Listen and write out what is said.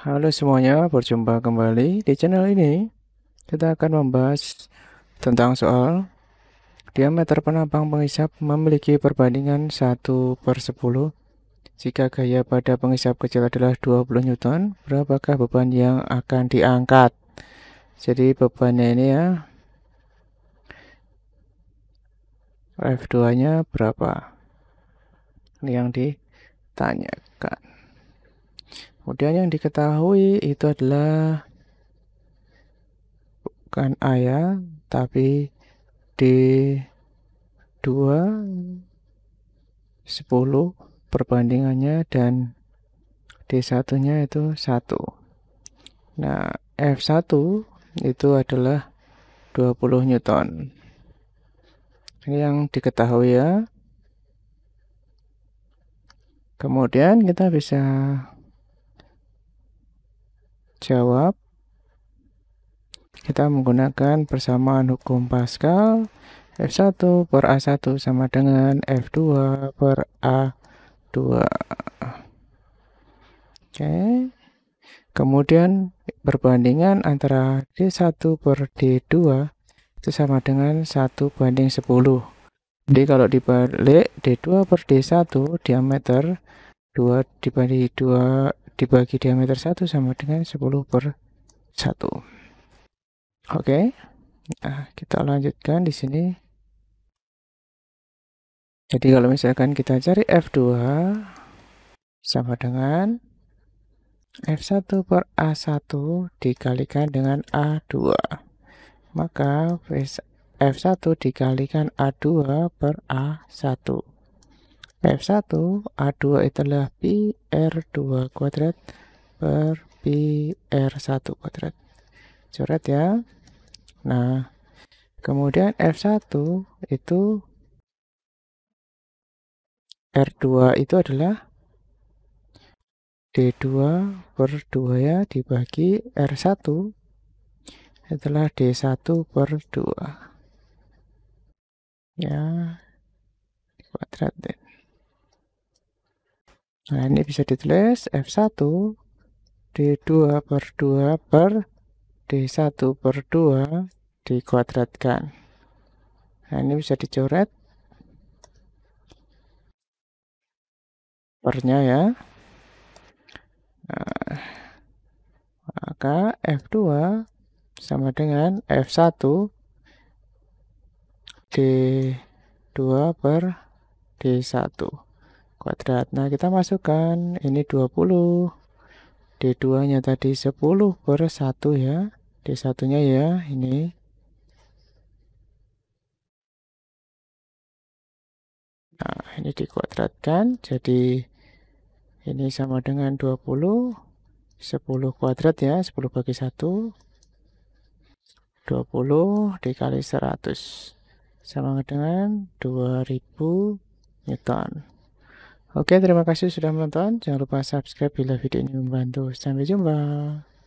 Halo semuanya, berjumpa kembali di channel ini. Kita akan membahas tentang soal diameter penampang pengisap memiliki perbandingan 1 per 10. Jika gaya pada pengisap kecil adalah 20 Newton, berapakah beban yang akan diangkat? Jadi bebannya ini ya, F2-nya berapa? Ini yang ditanyakan. Kemudian yang diketahui itu adalah bukan A ya, tapi D2 10 perbandingannya dan D1-nya itu 1. Nah, F1 itu adalah 20 Newton. Ini yang diketahui ya. Kemudian kita bisa jawab kita menggunakan persamaan hukum Pascal F1 per A1 sama dengan F2 per A2 oke kemudian perbandingan antara D1 per D2 itu sama dengan 1 banding 10 jadi kalau dibalik D2 per D1 diameter 2 dibanding 2 dibagi diameter 1 sama dengan 10 per 1 oke okay. nah, kita lanjutkan di sini jadi kalau misalkan kita cari F2 sama dengan F1 per A1 dikalikan dengan A2 maka F1 dikalikan A2 per A1 F1 A2 itu adalah pi R2 kuadrat per pi R1 kuadrat coret ya nah kemudian F1 itu R2 itu adalah D2 per 2 ya dibagi R1 adalah D1 per 2 ya kuadrat Nah, ini bisa ditulis F1 D2 per 2 per D1 per 2 dikuadratkan. Nah, ini bisa dicoret. Pernya ya. Nah, maka F2 sama dengan F1 D2 per D1 kuadrat. Nah, kita masukkan ini 20. D2-nya tadi 10 per 1 ya. D1-nya ya, ini. Nah, ini dikuadratkan. Jadi, ini sama dengan 20. 10 kuadrat ya, 10 bagi 1. 20 dikali 100 sama dengan 2000 Newton. Oke, terima kasih sudah menonton. Jangan lupa subscribe bila video ini membantu. Sampai jumpa.